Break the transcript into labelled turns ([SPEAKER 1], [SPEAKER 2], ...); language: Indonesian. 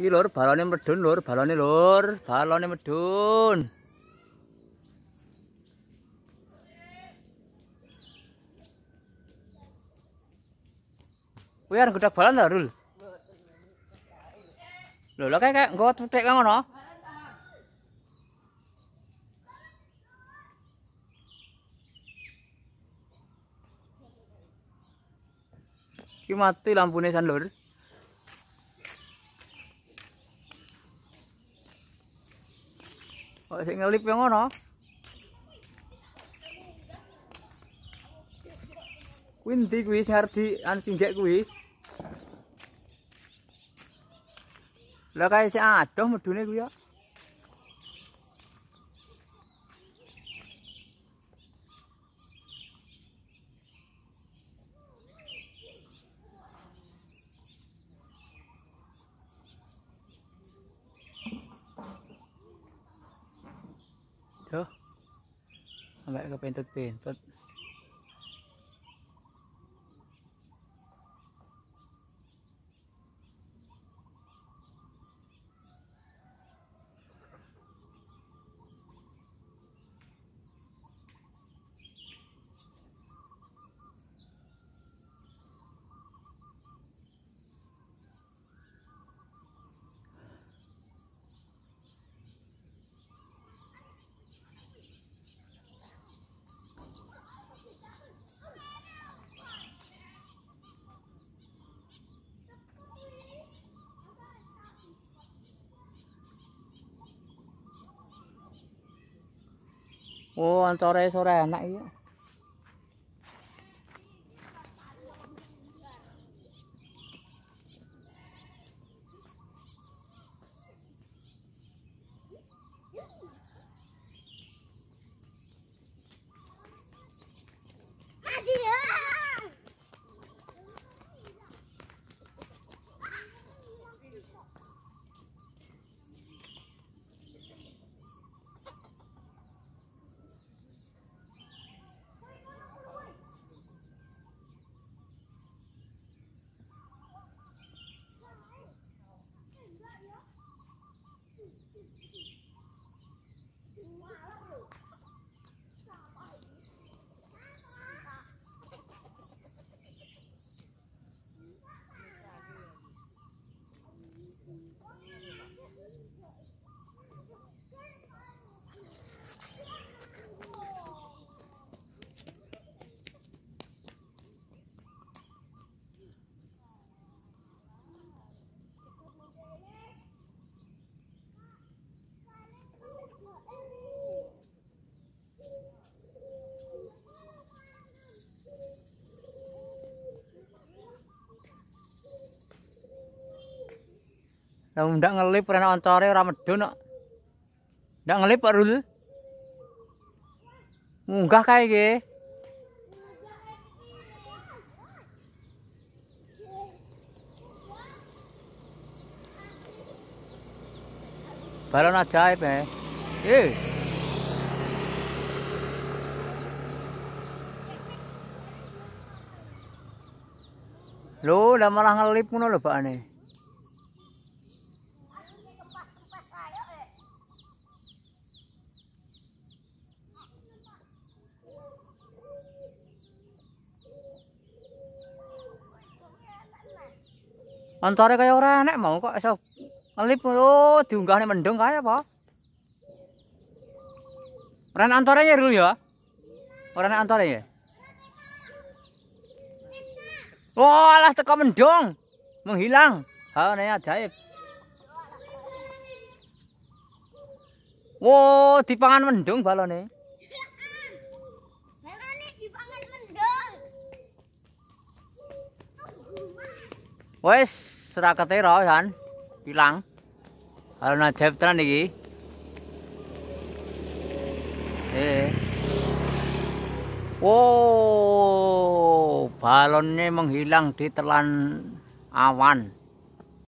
[SPEAKER 1] Iki lur balone medun lur, balone lur, balone medun. Kuwi arep gudak balan ta, Rul? Lho, lho kayak kae nggo tutik kang ngono. Ki mati lampune san lur. sing ngelip yang ngono. Kuwi ndi kuwi sing arep di an singjek kuwi? Lah kae adoh medune kuwi ya. เด้อเอาไว้ก็เป็นต้นเปลี่ยนต้น ô cho đây cho đây nãy Lah ndak ngelip rene ontore ora medun kok. Ndak ngelip kok Rul. Munggah kae iki. Balon ajaib ya. Eh. Loh, lah malah ngelip ngono lho aneh. Antare kaya ora enak mau kok iso ngelip oh diunggahne mendung kaya apa? Ora enak dulu ya. Ora enak antare ya. oh, alas teko mendung. Menghilang. Ha ne ajaib. Wah, oh, dipangan mendung balone. Ya. Wes, serak ketira san, Hilang. Halo najep tenan iki. Eh. Wow, balonnya menghilang ditelan awan.